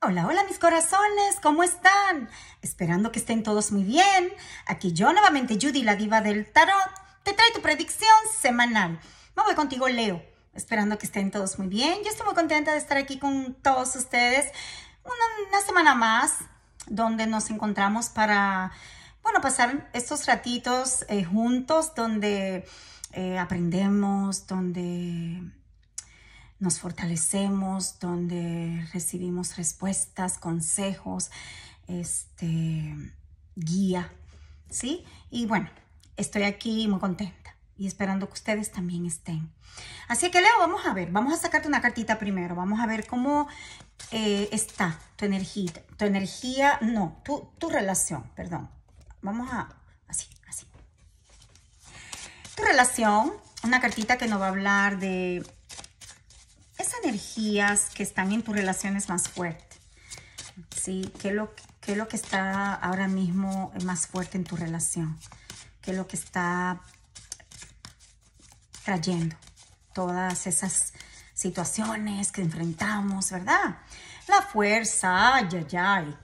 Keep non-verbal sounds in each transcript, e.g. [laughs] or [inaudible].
Hola, hola mis corazones, ¿cómo están? Esperando que estén todos muy bien. Aquí yo nuevamente, Judy, la diva del tarot, te trae tu predicción semanal. Me voy contigo, Leo, esperando que estén todos muy bien. Yo estoy muy contenta de estar aquí con todos ustedes una, semana más, donde nos encontramos para, bueno, pasar estos ratitos eh, juntos, donde eh, aprendemos, donde nos fortalecemos, donde recibimos respuestas, consejos, este, guía, ¿sí? Y bueno, estoy aquí muy contenta y esperando que ustedes también estén. Así que Leo, vamos a ver, vamos a sacarte una cartita primero, vamos a ver cómo eh, está tu energía, tu energía, no, tu, tu relación, perdón. Vamos a, así, así. Tu relación, una cartita que nos va a hablar de esas energías que están en tus relaciones más fuertes. ¿Sí? ¿Qué lo, ¿Qué lo que está ahora mismo más fuerte en tu relación? ¿Qué es lo que está trayendo todas esas situaciones que enfrentamos, verdad? La fuerza, ay, ay, ay.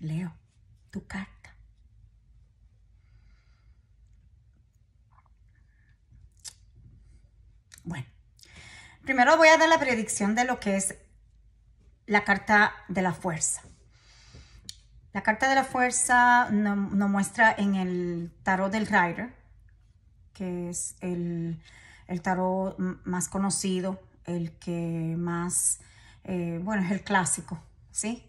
Leo, tu carta. Primero voy a dar la predicción de lo que es la carta de la fuerza. La carta de la fuerza nos no muestra en el tarot del Rider, que es el, tarot más conocido, el que más, eh, bueno, es el clásico, ¿sí?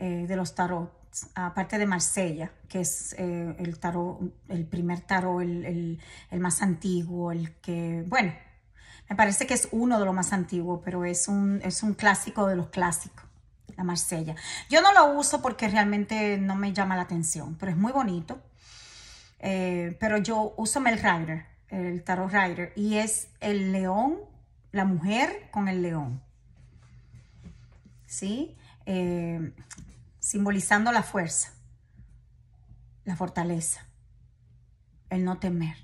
Eh, de los tarots, aparte de Marsella, que es eh, el tarot, el primer tarot, el, el más antiguo, el que, bueno, me parece que es uno de los más antiguos, pero es un, es un clásico de los clásicos, la Marsella. Yo no lo uso porque realmente no me llama la atención, pero es muy bonito. Eh, pero yo uso Mel Rider, el Tarot Rider, y es el león, la mujer con el león. ¿Sí? Eh, simbolizando la fuerza, la fortaleza, el no temer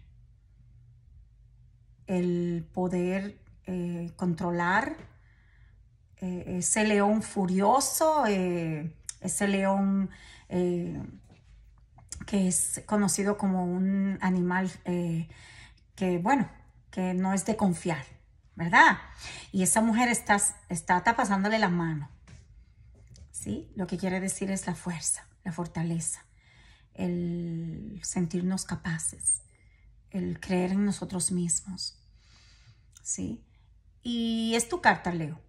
el poder eh, controlar eh, ese león furioso, eh, ese león que es conocido como un animal que, bueno, que no es de confiar, ¿verdad? Y esa mujer está, está la mano, ¿sí? Lo que quiere decir es la fuerza, la fortaleza, el sentirnos capaces, el creer en nosotros mismos. ¿Sí? Y es tu carta, Leo.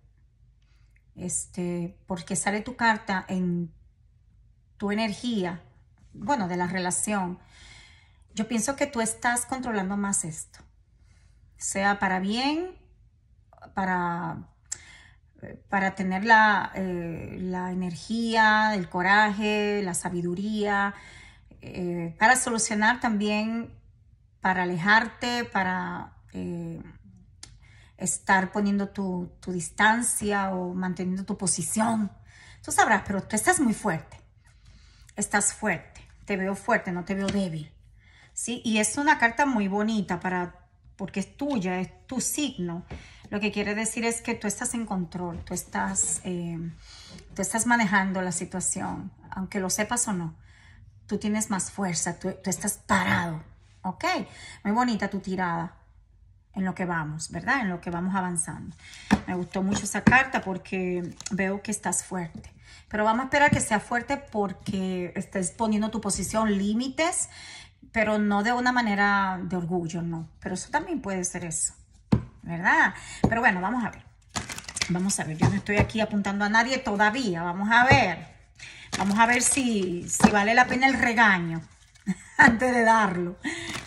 Este, porque sale tu carta en tu energía, bueno, de la relación. Yo pienso que tú estás controlando más esto. Sea para bien, para, para tener la, eh, la energía, el coraje, la sabiduría, eh, para solucionar también para alejarte, para eh, estar poniendo tu, distancia o manteniendo tu posición. Tú sabrás, pero tú estás muy fuerte. Estás fuerte. Te veo fuerte, no te veo débil. ¿sí? Y es una carta muy bonita para, porque es tuya, es tu signo. Lo que quiere decir es que tú estás en control, tú estás, eh, tú estás manejando la situación, aunque lo sepas o no. Tú tienes más fuerza, tú estás parado, ¿Ok? Muy bonita tu tirada en lo que vamos, ¿verdad? En lo que vamos avanzando. Me gustó mucho esa carta porque veo que estás fuerte. Pero vamos a esperar que sea fuerte porque estás poniendo tu posición límites, pero no de una manera de orgullo, no. Pero eso también puede ser eso, ¿verdad? Pero bueno, vamos a ver. Vamos a ver, yo no estoy aquí apuntando a nadie todavía. Vamos a ver. Vamos a ver si, si vale la pena el regaño. [laughs] antes de darlo,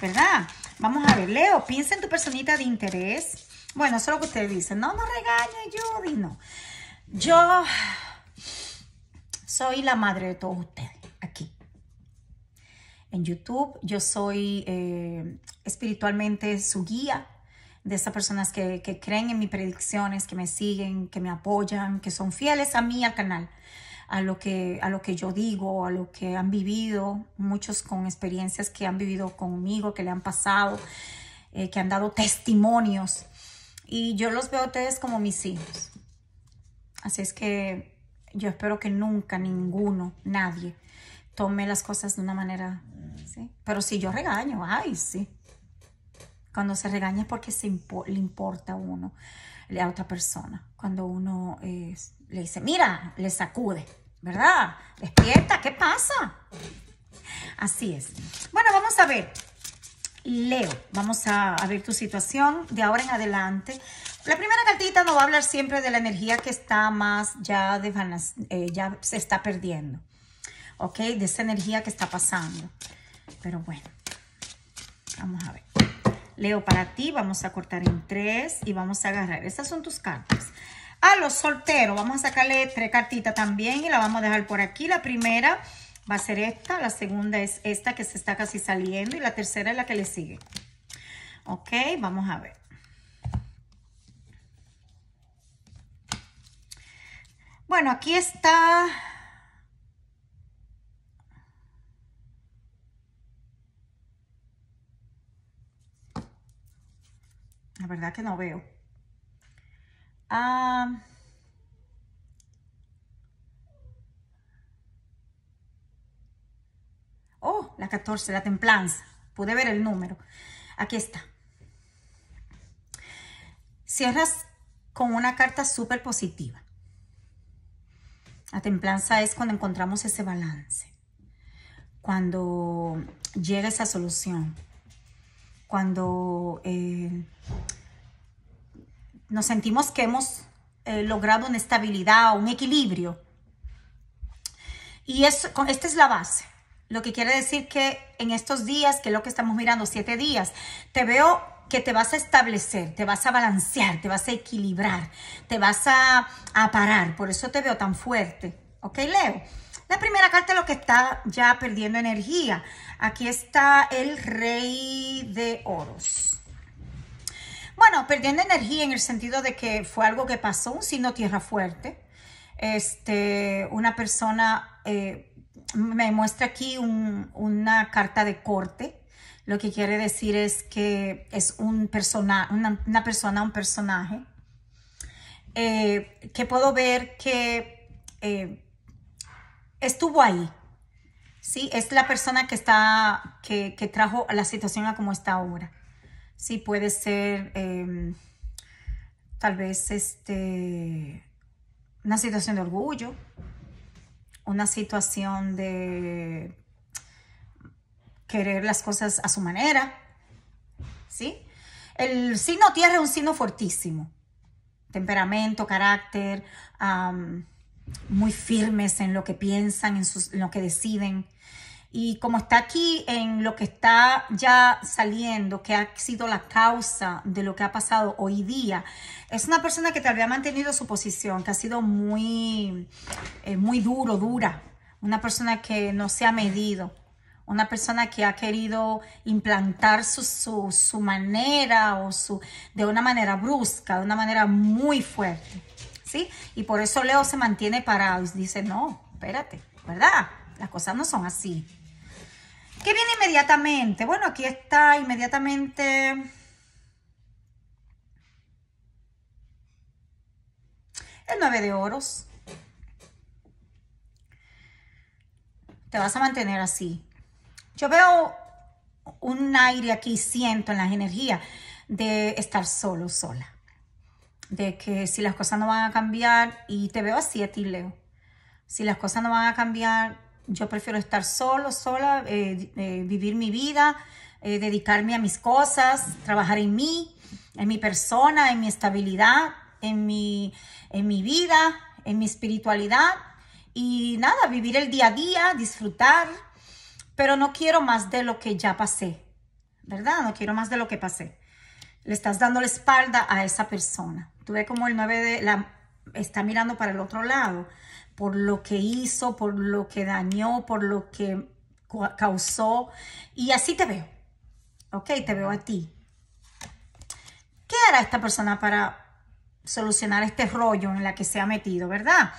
¿verdad? Vamos a ver, Leo, piensa en tu personita de interés. Bueno, eso es lo que ustedes dicen. No, no regañe, Judy, no. Yo soy la madre de todos ustedes aquí. En YouTube yo soy eh, espiritualmente su guía de esas personas que, que creen en mis predicciones, que me siguen, que me apoyan, que son fieles a mí, al canal a lo que, a lo que yo digo, a lo que han vivido, muchos con experiencias que han vivido conmigo, que le han pasado, eh, que han dado testimonios. Y yo los veo a ustedes como mis hijos. Así es que yo espero que nunca, ninguno, nadie, tome las cosas de una manera... Pero si yo regaño, ay, sí. Cuando se regaña es porque se le importa a uno, a otra persona. Cuando uno es le dice, mira, le sacude, ¿verdad? Despierta, ¿qué pasa? Así es. Bueno, vamos a ver. Leo, vamos a, ver tu situación de ahora en adelante. La primera cartita nos va a hablar siempre de la energía que está más ya, de, eh, ya se está perdiendo. ¿Ok? De esa energía que está pasando. Pero bueno, vamos a ver. Leo, para ti vamos a cortar en tres y vamos a agarrar. Estas son tus cartas a los solteros. Vamos a sacarle tres cartitas también y la vamos a dejar por aquí. La primera va a ser esta, la segunda es esta que se está casi saliendo y la tercera es la que le sigue. Ok, vamos a ver. Bueno, aquí está... La verdad que no veo. Ah, oh, la 14, la templanza. Pude ver el número. Aquí está. Cierras con una carta súper positiva. La templanza es cuando encontramos ese balance, cuando llega esa solución, cuando eh, nos sentimos que hemos eh, logrado una estabilidad, un equilibrio. Y esta es la base. Lo que quiere decir que en estos días, que es lo que estamos mirando, siete días, te veo que te vas a establecer, te vas a balancear, te vas a equilibrar, te vas a, a parar. Por eso te veo tan fuerte. ¿Ok, Leo? La primera carta es lo que está ya perdiendo energía. Aquí está el rey de oros. Bueno, perdiendo energía en el sentido de que fue algo que pasó, un signo tierra fuerte. Este, una persona eh, me muestra aquí una carta de corte. Lo que quiere decir es que es una, persona, un personaje. Eh, que puedo ver que eh, estuvo ahí. Sí, es la persona que está, que trajo la situación a como está ahora. Sí puede ser em, tal vez este, una situación de orgullo, una situación de querer las cosas a su manera, ¿sí? El signo tierra es un signo fortísimo, temperamento, carácter, muy firmes en lo que piensan, en, en lo que deciden. Y como está aquí en lo que está ya saliendo, que ha sido la causa de lo que ha pasado hoy día, es una persona que tal vez ha mantenido su posición, que ha sido muy, eh, muy duro, dura. Una persona que no se ha medido una persona que ha querido implantar su, manera o su de una manera brusca, de una manera muy fuerte. ¿Sí? Y por eso Leo se mantiene parado y dice, no, espérate, ¿verdad? Las cosas no son así. ¿Qué viene inmediatamente? Bueno, aquí está inmediatamente... El 9 de oros. Te vas a mantener así. Yo veo un aire aquí, siento en las energías de estar solo, sola. De que si las cosas no van a cambiar, y te veo así a ti, Leo. Si las cosas no van a cambiar, yo prefiero estar solo, sola, eh, eh, vivir mi vida, eh, dedicarme a mis cosas, trabajar en mí, en mi persona, en mi estabilidad, en mi, en mi vida, en mi espiritualidad. Y nada, vivir el día a día, disfrutar, pero no quiero más de lo que ya pasé, ¿verdad? No quiero más de lo que pasé. Le estás dando la espalda a esa persona. Tú ves como el 9 de la está mirando para el otro lado por lo que hizo, por lo que dañó, por lo que causó. Y así te veo. ¿Ok? Te veo a ti. ¿Qué hará esta persona para solucionar este rollo en la que se ha metido, verdad?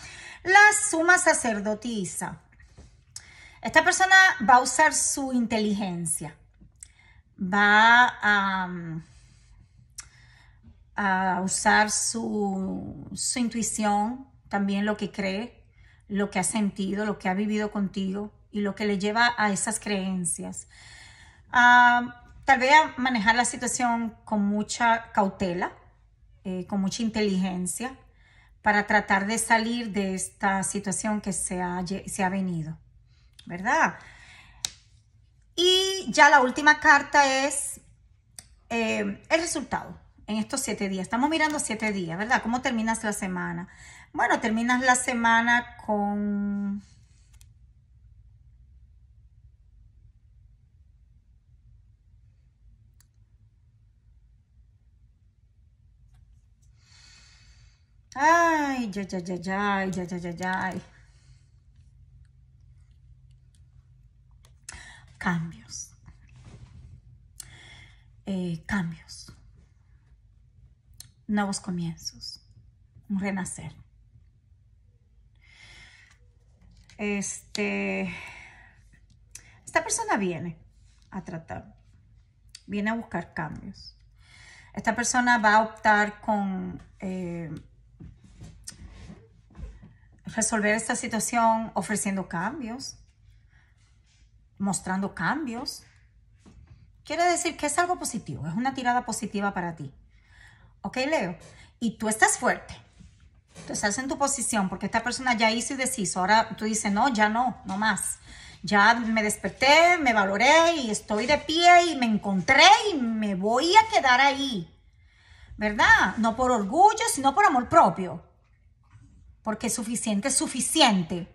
La suma sacerdotisa. Esta persona va a usar su inteligencia. Va a, um, a usar su intuición, también lo que cree, lo que ha sentido, lo que ha vivido contigo y lo que le lleva a esas creencias. Ah, tal vez a manejar la situación con mucha cautela, eh, con mucha inteligencia, para tratar de salir de esta situación que se ha, se ha venido, ¿verdad? Y ya la última carta es eh, el resultado en estos siete días. Estamos mirando siete días, ¿verdad? ¿Cómo terminas la semana? Bueno, terminas la semana con... Ay, ya, ya, ya, ya, ya, ya, ya, ya. Cambios. Eh, cambios. Nuevos comienzos. Un renacer. Este, esta persona viene a tratar, viene a buscar cambios. Esta persona va a optar con eh, resolver esta situación ofreciendo cambios, mostrando cambios. Quiere decir que es algo positivo, es una tirada positiva para ti. ¿Ok, Leo? Y tú estás fuerte. Entonces, haz en tu posición, porque esta persona ya hizo y deshizo. Ahora tú dices, no, ya no, no más. Ya me desperté, me valoré y estoy de pie y me encontré y me voy a quedar ahí. ¿Verdad? No por orgullo, sino por amor propio. Porque suficiente es suficiente.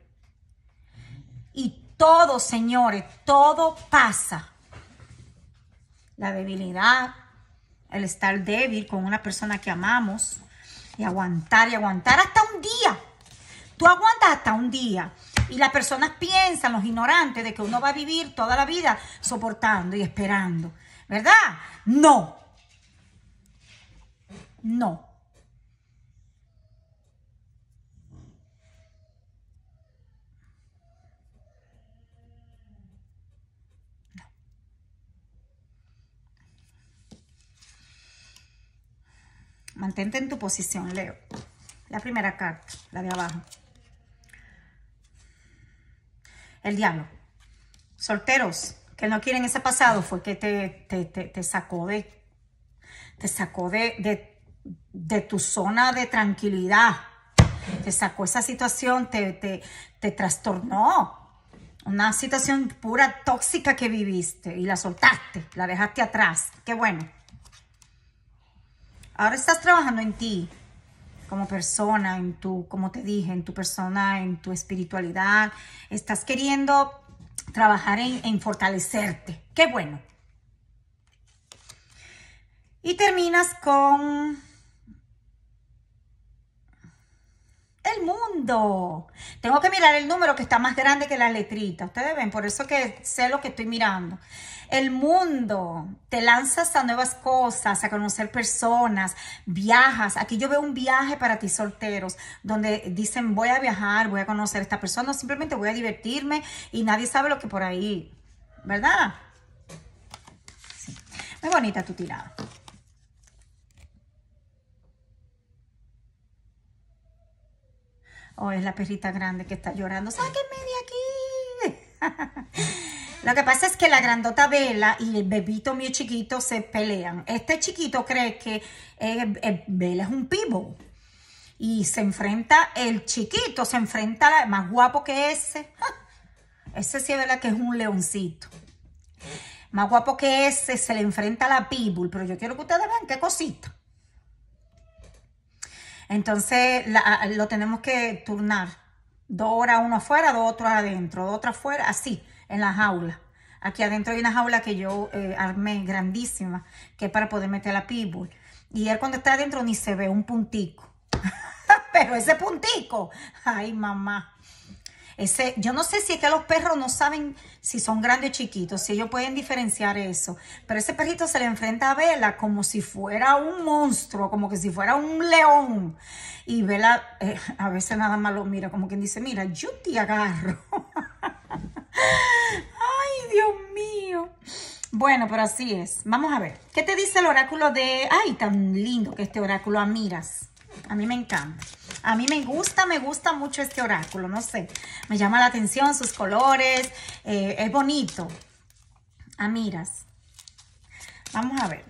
Y todo, señores, todo pasa. La debilidad, el estar débil con una persona que amamos, y aguantar y aguantar hasta un día. Tú aguantas hasta un día. Y las personas piensan, los ignorantes, de que uno va a vivir toda la vida soportando y esperando. ¿Verdad? No. No. Mantente en tu posición, Leo. La primera carta, la de abajo. El diablo. Solteros que no quieren ese pasado fue que te, te, sacó de... Te sacó de, de, tu zona de tranquilidad. Te sacó esa situación, te, te trastornó una situación pura tóxica que viviste y la soltaste, la dejaste atrás. Qué bueno. Ahora estás trabajando en ti, como persona, en tu, como te dije, en tu persona, en tu espiritualidad. Estás queriendo trabajar en, en fortalecerte. Qué bueno. Y terminas con el mundo. Tengo que mirar el número que está más grande que la letrita. Ustedes ven, por eso que sé lo que estoy mirando. El mundo te lanzas a nuevas cosas, a conocer personas, viajas. Aquí yo veo un viaje para ti solteros, donde dicen voy a viajar, voy a conocer a esta persona, simplemente voy a divertirme y nadie sabe lo que por ahí, ¿verdad? Muy bonita tu tirada. O es la perrita grande que está llorando. ¡Sáquenme media aquí! [laughs] Lo que pasa es que la grandota Vela y el bebito mío chiquito se pelean. Este chiquito cree que Vela eh, eh, es un pivo. Y se enfrenta, el chiquito se enfrenta, la, más guapo que ese. [laughs] Ese sí es verdad que es un leoncito. Más guapo que ese, se le enfrenta a la pibul. Pero yo quiero que ustedes vean qué cosita. Entonces lo tenemos que turnar. Dos horas uno afuera, dos otros adentro, dos otra afuera, así, en la jaula. Aquí adentro hay una jaula que yo eh, armé, grandísima, que es para poder meter la pitbull. Y él cuando está adentro ni se ve un puntico. [laughs] Pero ese puntico, ay mamá, yo no sé si es que los perros no saben si son grandes o chiquitos, si ellos pueden diferenciar eso. Pero ese perrito se le enfrenta a Vela como si fuera un monstruo, como que si fuera un león. Y Vela eh, a veces nada más lo mira, como quien dice, mira, yo te agarro. [laughs] Ay, Dios mío. Bueno, pero así es. Vamos a ver. ¿Qué te dice el oráculo de... Ay, tan lindo que este oráculo a miras. A mí me encanta. A mí me gusta, me gusta mucho este oráculo, no sé. Me llama la atención sus colores, eh, es bonito. Amiras. Ah, Vamos a ver.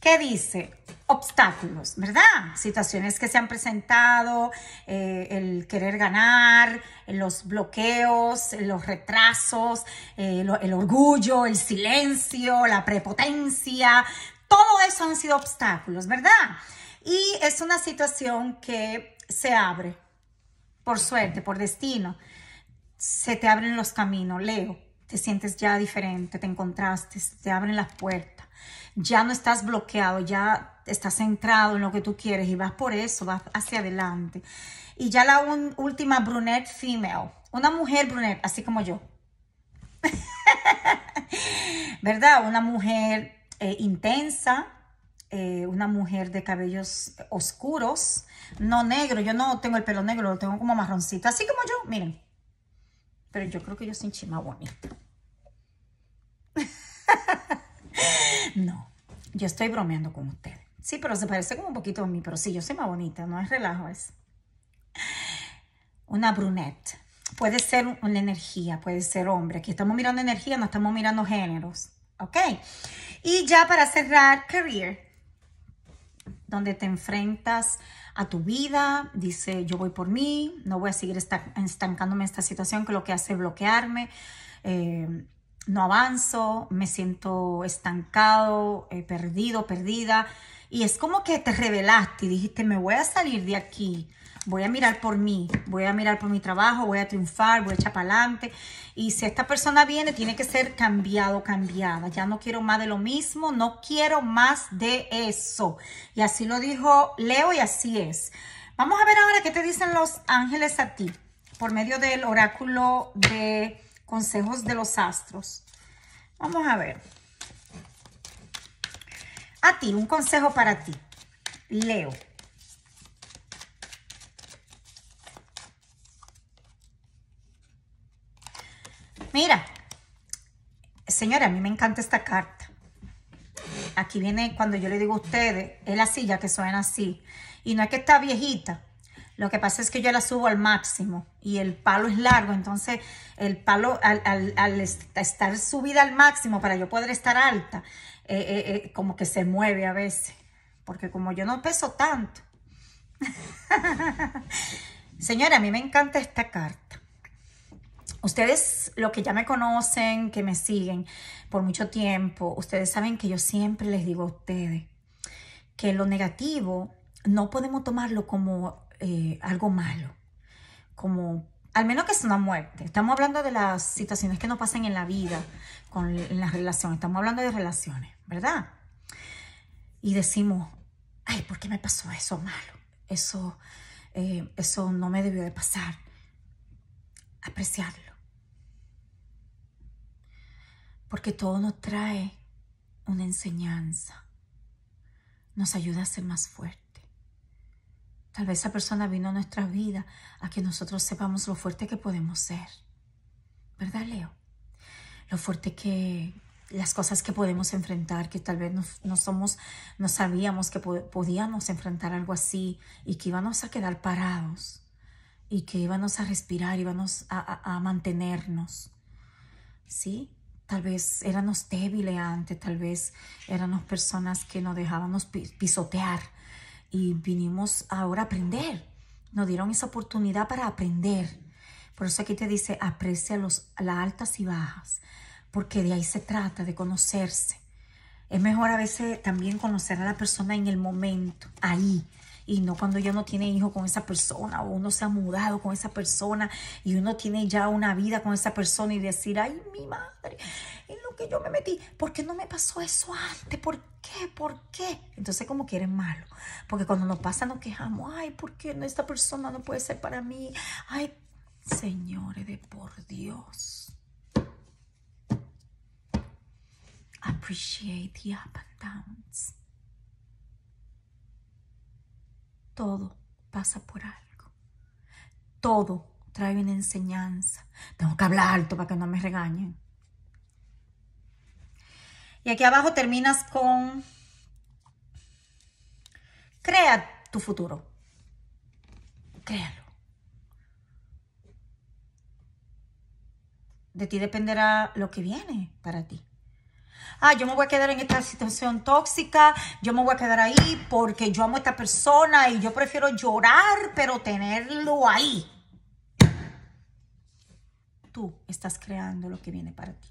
¿Qué dice? Obstáculos, ¿verdad? Situaciones que se han presentado, eh, el querer ganar, los bloqueos, los retrasos, eh, el orgullo, el silencio, la prepotencia, todo eso han sido obstáculos, ¿verdad? Y es una situación que se abre, por suerte, por destino. Se te abren los caminos, Leo. Te sientes ya diferente, te encontraste, te abren las puertas. Ya no estás bloqueado, ya estás centrado en lo que tú quieres y vas por eso, vas hacia adelante. Y ya la última brunette female, una mujer brunette, así como yo. [laughs] ¿Verdad? Una mujer eh, intensa, eh, una mujer de cabellos oscuros, no negro, yo no tengo el pelo negro, lo tengo como marroncito, así como yo, miren. Pero yo creo que yo soy chima bonita. [laughs] no, yo estoy bromeando con ustedes. Sí, pero se parece como un poquito a mí, pero sí, yo soy más bonita, no es relajo es Una brunette. Puede ser una energía, puede ser hombre. Aquí estamos mirando energía, no estamos mirando géneros. ¿Ok? Y ya para cerrar, career, donde te enfrentas a tu vida, dice yo voy por mí, no voy a seguir estancándome en esta situación que lo que hace es bloquearme, eh, no avanzo, me siento estancado, eh, perdido, perdida. Y es como que te revelaste y dijiste, me voy a salir de aquí, voy a mirar por mí, voy a mirar por mi trabajo, voy a triunfar, voy a echar para adelante. Y si esta persona viene, tiene que ser cambiado, cambiada. Ya no quiero más de lo mismo, no quiero más de eso. Y así lo dijo Leo y así es. Vamos a ver ahora qué te dicen los ángeles a ti por medio del oráculo de consejos de los astros. Vamos a ver. A ti, un consejo para ti. Leo. Mira, señora, a mí me encanta esta carta. Aquí viene cuando yo le digo a ustedes, es la silla que suena así. Y no es que está viejita. Lo que pasa es que yo la subo al máximo y el palo es largo. Entonces, el palo al, estar subida al máximo para yo poder estar alta, eh, eh, eh, como que se mueve a veces. Porque como yo no peso tanto. [laughs] Señora, a mí me encanta esta carta. Ustedes, los que ya me conocen, que me siguen por mucho tiempo, ustedes saben que yo siempre les digo a ustedes que lo negativo no podemos tomarlo como eh, algo malo, como al menos que es una muerte. Estamos hablando de las situaciones que nos pasan en la vida, con, en las relaciones, estamos hablando de relaciones, ¿verdad? Y decimos, ay, ¿por qué me pasó eso malo? Eso, eh, eso no me debió de pasar. Apreciarlo porque todo nos trae una enseñanza, nos ayuda a ser más fuerte. Tal vez esa persona vino a nuestra vida a que nosotros sepamos lo fuerte que podemos ser, ¿verdad, Leo? Lo fuerte que las cosas que podemos enfrentar, que tal vez no, somos, no sabíamos que podíamos enfrentar algo así y que íbamos a quedar parados y que íbamos a respirar, íbamos a, a mantenernos. ¿Sí? Tal vez éramos débiles antes, tal vez éramos personas que nos dejábamos pisotear y vinimos ahora a aprender. Nos dieron esa oportunidad para aprender. Por eso aquí te dice, aprecia los, las altas y bajas, porque de ahí se trata, de conocerse. Es mejor a veces también conocer a la persona en el momento, ahí, y no cuando ya no tiene hijo con esa persona o uno se ha mudado con esa persona y uno tiene ya una vida con esa persona y decir, ay, mi madre, en lo que yo me metí, ¿por qué no me pasó eso antes? ¿Por qué? ¿Por qué? Entonces como que eres malo, porque cuando nos pasa nos quejamos, ay, ¿por qué esta persona no puede ser para mí? Ay, señores, de por Dios. Appreciate the up and downs. todo pasa por algo. Todo trae una enseñanza. Tengo que hablar alto para que no me regañen. Y aquí abajo terminas con, crea tu futuro. Créalo. De ti dependerá lo que viene para ti. Ah, yo me voy a quedar en esta situación tóxica, yo me voy a quedar ahí porque yo amo a esta persona y yo prefiero llorar, pero tenerlo ahí. Tú estás creando lo que viene para ti.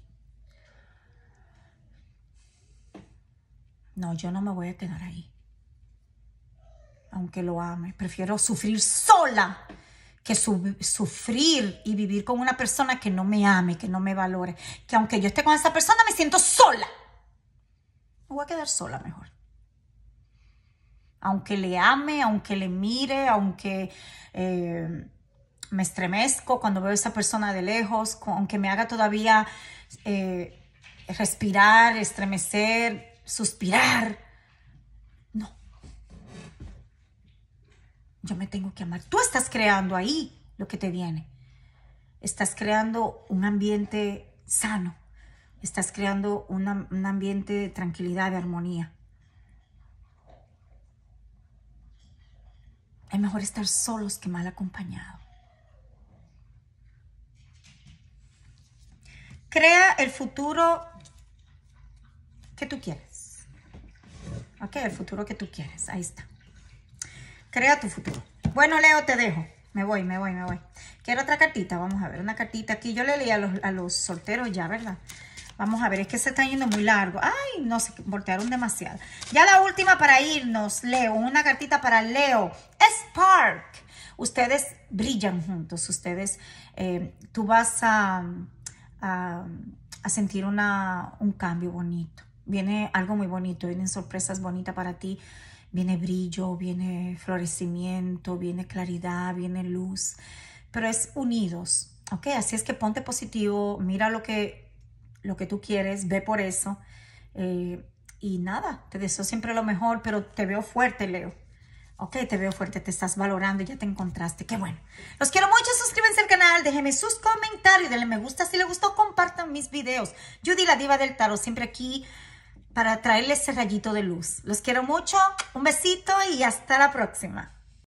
No, yo no me voy a quedar ahí. Aunque lo ame, prefiero sufrir sola que sufrir y vivir con una persona que no me ame, que no me valore, que aunque yo esté con esa persona me siento sola. Me voy a quedar sola mejor. Aunque le ame, aunque le mire, aunque eh, me estremezco cuando veo a esa persona de lejos, aunque me haga todavía eh, respirar, estremecer, suspirar, Yo me tengo que amar. Tú estás creando ahí lo que te viene. Estás creando un ambiente sano. Estás creando un ambiente de tranquilidad, de armonía. Es mejor estar solos que mal acompañados. Crea el futuro que tú quieres. Ok, el futuro que tú quieres. Ahí está. Crea tu futuro. Bueno, Leo, te dejo. Me voy, me voy, me voy. Quiero otra cartita. Vamos a ver, una cartita. Aquí yo le leí a los, solteros ya, ¿verdad? Vamos a ver, es que se está yendo muy largo. Ay, no, se voltearon demasiado. Ya la última para irnos, Leo. Una cartita para Leo. Spark. Ustedes brillan juntos. Ustedes, eh, tú vas a, a, sentir un cambio bonito. Viene algo muy bonito. Vienen sorpresas bonitas para ti viene brillo, viene florecimiento, viene claridad, viene luz, pero es unidos, ¿ok? Así es que ponte positivo, mira lo que, lo que tú quieres, ve por eso. Eh, y nada, te deseo siempre lo mejor, pero te veo fuerte, Leo. Ok, te veo fuerte, te estás valorando, y ya te encontraste. Qué bueno. Los quiero mucho, suscríbanse al canal, déjenme sus comentarios, denle me gusta si les gustó, compartan mis videos. Judy, la diva del tarot, siempre aquí para traerles ese rayito de luz. Los quiero mucho, un besito y hasta la próxima.